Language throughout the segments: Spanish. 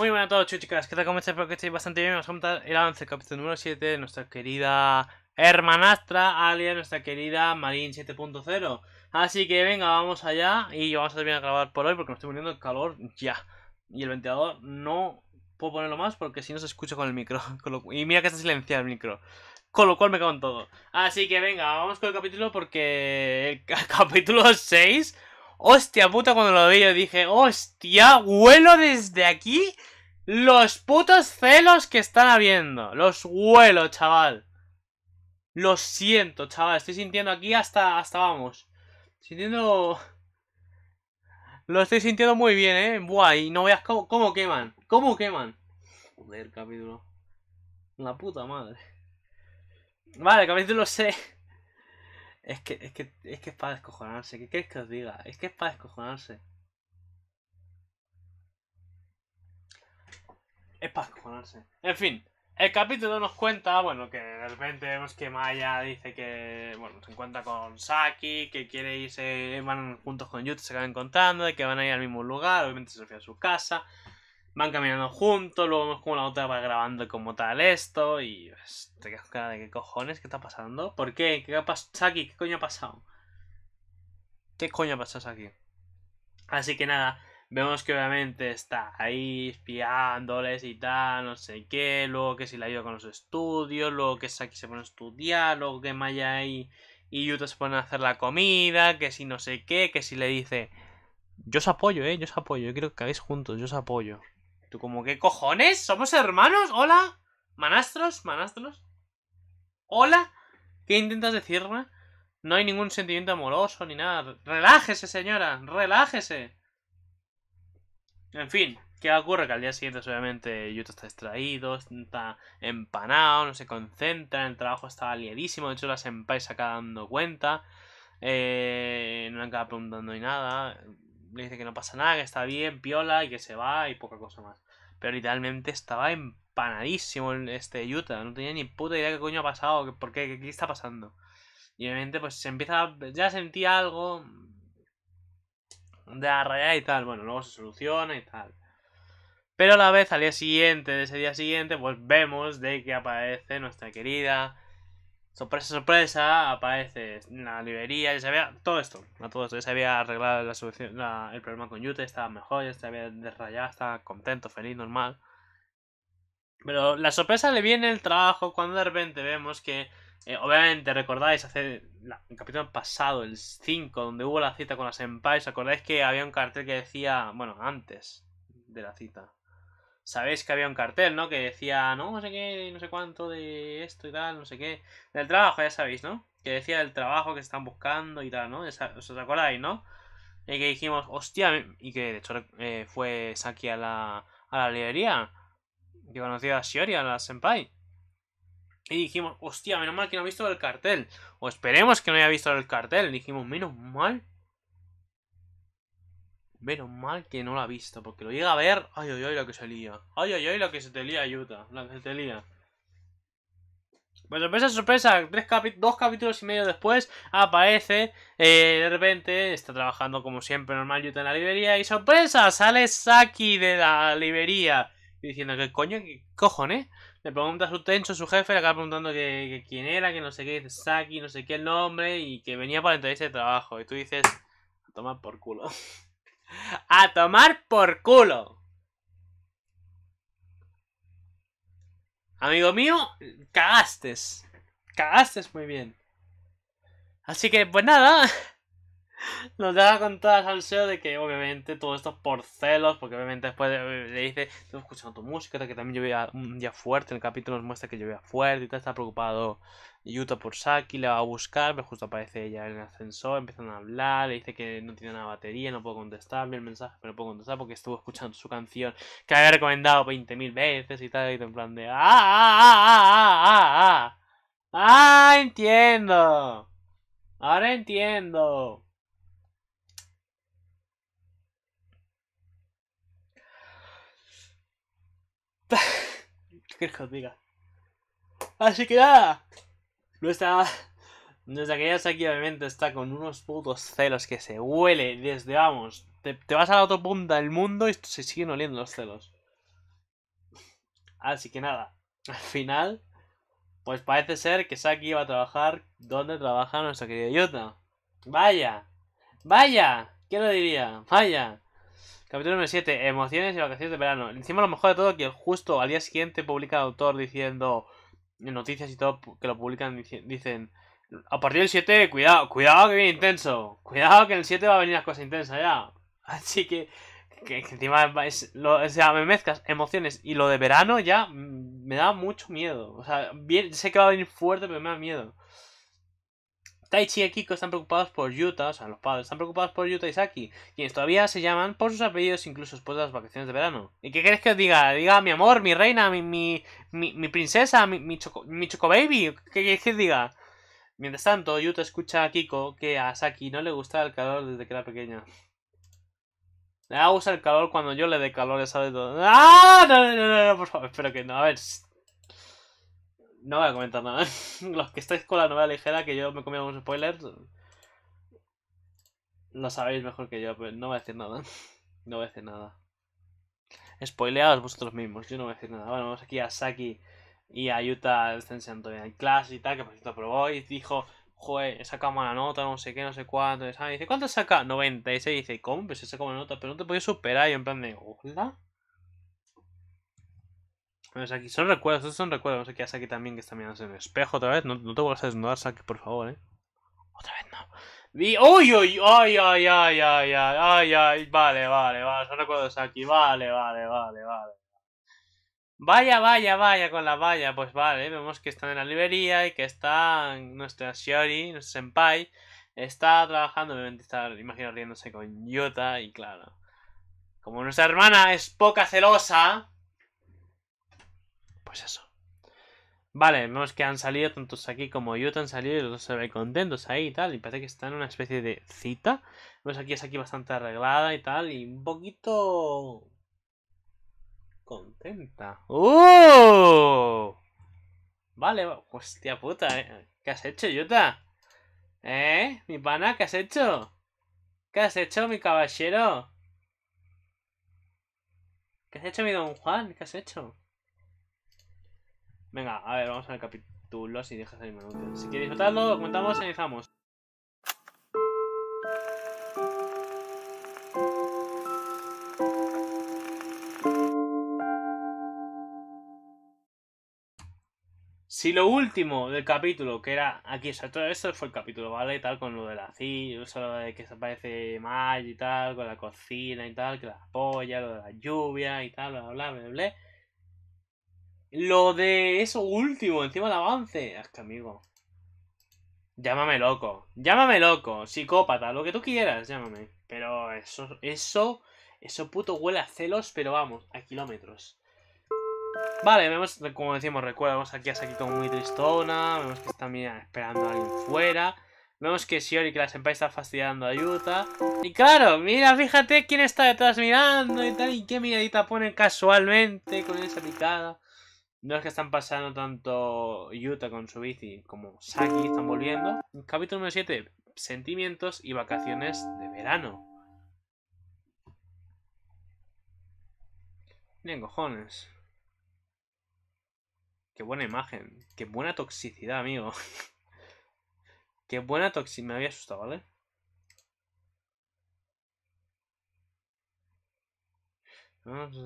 Muy buenas a todos chicos chicas, ¿qué tal? ¿Cómo estáis? Espero que estéis bastante bien Vamos a contar el avance capítulo número 7 de nuestra querida hermanastra alia, nuestra querida Marín 7.0 Así que venga, vamos allá y vamos a terminar a grabar por hoy porque me estoy poniendo el calor ya Y el ventilador no puedo ponerlo más porque si no se escucha con el micro Y mira que está silenciado el micro con lo cual me cago en todo. Así que venga, vamos con el capítulo porque el capítulo 6 Hostia puta, cuando lo vi yo dije, hostia, vuelo desde aquí los putos celos que están habiendo. Los huelo chaval. Lo siento, chaval. Estoy sintiendo aquí hasta, hasta vamos. Sintiendo... Lo estoy sintiendo muy bien, ¿eh? Buah, y no veas cómo, cómo queman. ¿Cómo queman? Joder, capítulo. La puta madre. Vale, capítulo sé. Es que, es que, es que es para descojonarse. ¿Qué queréis que os diga? Es que es para descojonarse. Es para cojonarse. En fin, el capítulo nos cuenta, bueno, que de repente vemos que Maya dice que, bueno, se encuentra con Saki, que quiere irse, van juntos con Yuta, se acaban encontrando, que van a ir al mismo lugar, obviamente se fue a su casa, van caminando juntos, luego vemos como la otra va grabando como tal esto, y pues, te quedas cara de qué cojones, qué está pasando, por qué, qué ha pasado, Saki, qué coño ha pasado, qué coño ha pasado Saki. Así que nada, Vemos que obviamente está ahí espiándoles y tal, no sé qué, luego que si la ayuda con los estudios, luego que Saki se pone a estudiar, luego que Maya y, y Yuta se ponen a hacer la comida, que si no sé qué, que si le dice, yo os apoyo, eh, yo os apoyo, yo quiero que hagáis juntos, yo os apoyo. Tú como, ¿qué cojones? ¿Somos hermanos? ¿Hola? ¿Manastros? ¿Manastros? ¿Hola? ¿Qué intentas decirme? No hay ningún sentimiento amoroso ni nada. Relájese, señora, relájese. En fin, ¿qué ocurre? Que al día siguiente, obviamente, Yuta está distraído, está empanado, no se concentra, el trabajo está liadísimo, de hecho la senpai se acaba dando cuenta, eh, no le acaba preguntando ni nada, le dice que no pasa nada, que está bien, piola, y que se va y poca cosa más. Pero literalmente estaba empanadísimo este Yuta, no tenía ni puta idea qué coño ha pasado, por qué, qué, qué está pasando. Y obviamente pues se empieza, ya sentía algo, de arrayar y tal. Bueno, luego se soluciona y tal. Pero a la vez, al día siguiente, de ese día siguiente, pues vemos de que aparece nuestra querida. Sorpresa, sorpresa, aparece la librería, ya se había. Todo esto, ya se había arreglado la solución, el problema con Yute, estaba mejor, ya se había desrayado, estaba contento, feliz, normal. Pero la sorpresa le viene el trabajo cuando de repente vemos que eh, obviamente, recordáis, hace el capítulo pasado, el 5, donde hubo la cita con las ¿Os ¿acordáis que había un cartel que decía, bueno, antes de la cita? Sabéis que había un cartel, ¿no? Que decía, no, sé qué, no sé cuánto de esto y tal, no sé qué. Del trabajo, ya sabéis, ¿no? Que decía del trabajo que están buscando y tal, ¿no? ¿Os acordáis, no? Y que dijimos, hostia, y que de hecho eh, fue Saki a la, a la librería, que conocía a Shiori, a la Senpai. Y dijimos, hostia, menos mal que no ha visto el cartel. O esperemos que no haya visto el cartel. dijimos, menos mal. Menos mal que no lo ha visto. Porque lo llega a ver. Ay, ay, ay, lo que se lía. Ay, ay, ay, lo que se te lía, Yuta. La que se te lía. Pues sorpresa, sorpresa, dos capítulos y medio después aparece, eh, de repente está trabajando como siempre normal Yuta en la librería y sorpresa, sale Saki de la librería diciendo que coño, qué cojones. Le pregunta a su tencho, su jefe, le acaba preguntando que, quién era, que no sé qué, dice Saki, no sé qué el nombre, y que venía para entrevista de trabajo. Y tú dices, a tomar por culo. a tomar por culo. Amigo mío, cagaste. Cagaste muy bien. Así que, pues nada. Nos da con toda salseo de que obviamente todo esto es por celos, porque obviamente después eh, le dice, estoy escuchando tu música, que también llovía un día fuerte, el capítulo nos muestra que llovía fuerte y tal, está preocupado Yuta por Saki, le va a buscar, pero justo aparece ella en el ascensor, empiezan a hablar, le dice que no tiene una batería, no puedo contestar, vi el mensaje, pero puedo contestar porque estuvo escuchando su canción que había recomendado 20.000 veces y tal, y en plan de, ¡ah, ah, ah, ah, ah! ¡Ah, ah, ah, ah entiendo! Ahora entiendo. ¿Qué Así ah, que nada. Nuestra. Nuestra querida Saki obviamente está con unos putos celos que se huele desde vamos. Te, vas a la otra punta del mundo y se siguen oliendo los celos. Así que nada. Al final. Pues parece ser que Saki va a trabajar donde trabaja nuestra querida Yota. Vaya. Vaya. ¿Qué lo diría? Vaya. Capítulo número 7. Emociones y vacaciones de verano. Encima lo mejor de todo que justo al día siguiente publica el autor diciendo noticias y todo que lo publican dicen a partir del 7, cuidado, cuidado que viene intenso. Cuidado que en el 7 va a venir las cosas intensas ya. Así que, encima es, me mezclas emociones y lo de verano ya mm, me da mucho miedo. O sea, bien, sé que va a venir fuerte, pero me da miedo. Taichi y Kiko están preocupados por Yuta, o sea, los padres están preocupados por Yuta y Saki, quienes todavía se llaman por sus apellidos incluso después de las vacaciones de verano. ¿Y qué queréis que os diga? Diga mi amor, mi reina, mi, princesa, mi, mi, choco, baby. ¿Qué quieres que os diga? Mientras tanto, Yuta escucha a Kiko que a Saki no le gusta el calor desde que era pequeña. Le gusta el calor cuando yo le dé calor, ¿sabes? Todo. ¡Ah! No, no, no, no, por favor, espero que no. A ver. No voy a comentar nada. Los que estáis con la novela ligera, que yo me comí algunos spoilers, lo sabéis mejor que yo, pero no voy a decir nada. No voy a decir nada. Spoileados vosotros mismos, yo no voy a decir nada. Bueno, vamos aquí a Saki y a Yuta Antonio, en clase y tal, que por cierto probó y dijo, joder, he sacado mala nota, no sé qué, no sé cuánto. Y dice, ¿cuánto saca? 96. Y dice, ¿cómo? Pues he sacado nota, pero no te podía superar. Y yo en plan de, hola aquí, son recuerdos, son recuerdos. Vamos aquí a Saki también que está mirando en el espejo otra vez. No, te vuelvas a desnudar, Saki, por favor, eh. Otra vez no. ¡Uy, uy, uy! ¡Ay, ay, ay, ay, ay! Vale, vale, vale. Son recuerdos aquí. Vale, vale, vale, vale. Vaya, vaya, vaya con la valla. Pues vale, vemos que están en la librería y que están nuestra Shiori, nuestro Senpai. Está trabajando, obviamente está, imagino, riéndose con Yota y claro. Como nuestra hermana es poca celosa, pues eso. Vale, vemos que han salido tantos aquí como Yuta han salido y los dos se ven contentos ahí y tal. Y parece que están en una especie de cita. Vemos aquí es aquí bastante arreglada y tal. Y un poquito... Contenta. ¡Uh! Vale, hostia puta, eh. ¿Qué has hecho, Yuta? ¿Eh? Mi pana, ¿qué has hecho? ¿Qué has hecho, mi caballero? ¿Qué has hecho, mi don Juan? ¿Qué has hecho? Venga, a ver, vamos al capítulo si dejas el menú. Si quieres disfrutarlo, comentamos y analizamos. Si lo último del capítulo, que era aquí, o sea, todo esto fue el capítulo, ¿vale? Y tal, con lo de la CIL, o sea, lo de que se aparece mal y tal, con la cocina y tal, que la polla, lo de la lluvia y tal, bla, bla, bla, bla. bla. Lo de eso último, encima del avance. Es que, amigo. Llámame loco. Llámame loco. Psicópata, lo que tú quieras, llámame. Pero eso, eso, eso puto huele a celos, pero vamos, a kilómetros. Vale, vemos, como decimos, recuerda, vemos aquí a Como muy tristona. Vemos que está mira, esperando a alguien fuera. Vemos que Shiori, que la senpai está fastidiando a Yuta. Y claro, mira, fíjate quién está detrás mirando y tal. Y qué miradita pone casualmente con esa picada. No es que están pasando tanto Yuta con su bici como Saki están volviendo. Capítulo número 7. Sentimientos y vacaciones de verano. Miren cojones. Qué buena imagen. Qué buena toxicidad, amigo. Qué buena toxicidad. Me había asustado, ¿vale? Vamos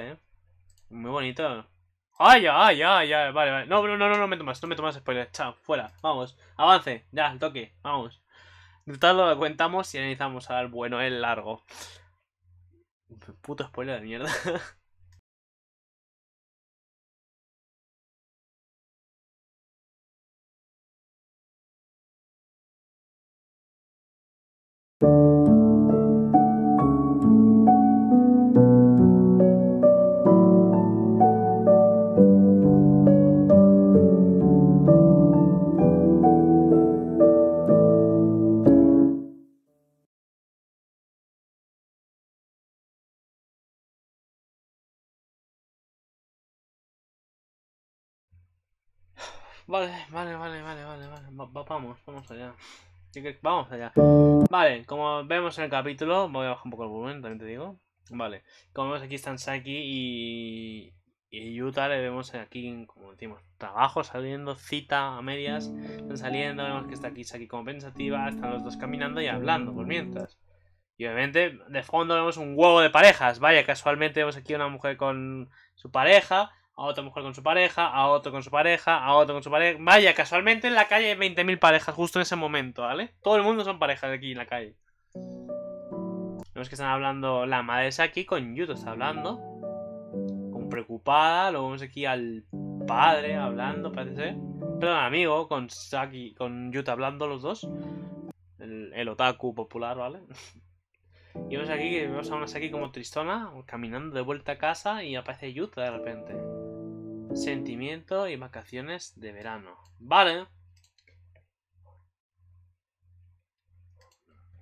eh. Muy bonito. ¡Ay, ay, ay, ay! Vale, vale. No, no, no, no, me tomas, no me tomas spoilers. Chao, fuera. Vamos. Avance. Ya, el toque. Vamos. Total lo cuentamos y analizamos. A ver, bueno, el largo. Puto spoiler de mierda. Vale, vale, vale, vale, vale, vamos, vamos allá. Vamos allá. Vale, como vemos en el capítulo, voy a bajar un poco el volumen, también te digo. Vale, como vemos aquí están Saki y, y Yuta le vemos aquí, como decimos, trabajo saliendo, cita a medias, están saliendo, vemos que está aquí Saki como pensativa, están los dos caminando y hablando por mientras. Y obviamente de fondo vemos un huevo de parejas, vaya, casualmente vemos aquí una mujer con su pareja, a otra mujer con su pareja, a otro con su pareja, a otro con su pareja. Vaya, casualmente en la calle hay 20.000 parejas justo en ese momento, ¿vale? Todo el mundo son parejas aquí en la calle. Vemos que están hablando la madre de Saki, con Yuto, está hablando. Con preocupada, luego vemos aquí al padre hablando, parece ser. Perdón, amigo, con Saki, con Yuta hablando los dos. El, el otaku popular, ¿vale? y vemos aquí, vemos a una Saki como tristona, caminando de vuelta a casa y aparece Yuta de repente. Sentimiento y vacaciones de verano. Vale.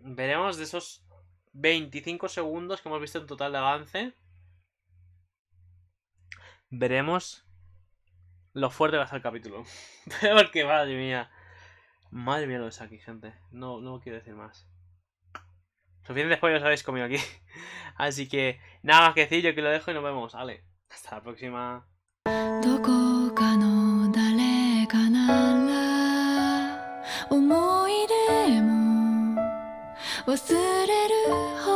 Veremos de esos 25 segundos que hemos visto en total de avance. Veremos lo fuerte va a ser el capítulo. Porque madre mía. Madre mía lo es aquí, gente. No, no quiero decir más. Suficientes pollos habéis comido aquí. Así que nada más que decir, yo que lo dejo y nos vemos. Vale. Hasta la próxima. どこかの誰かなら思い出も忘れるほど。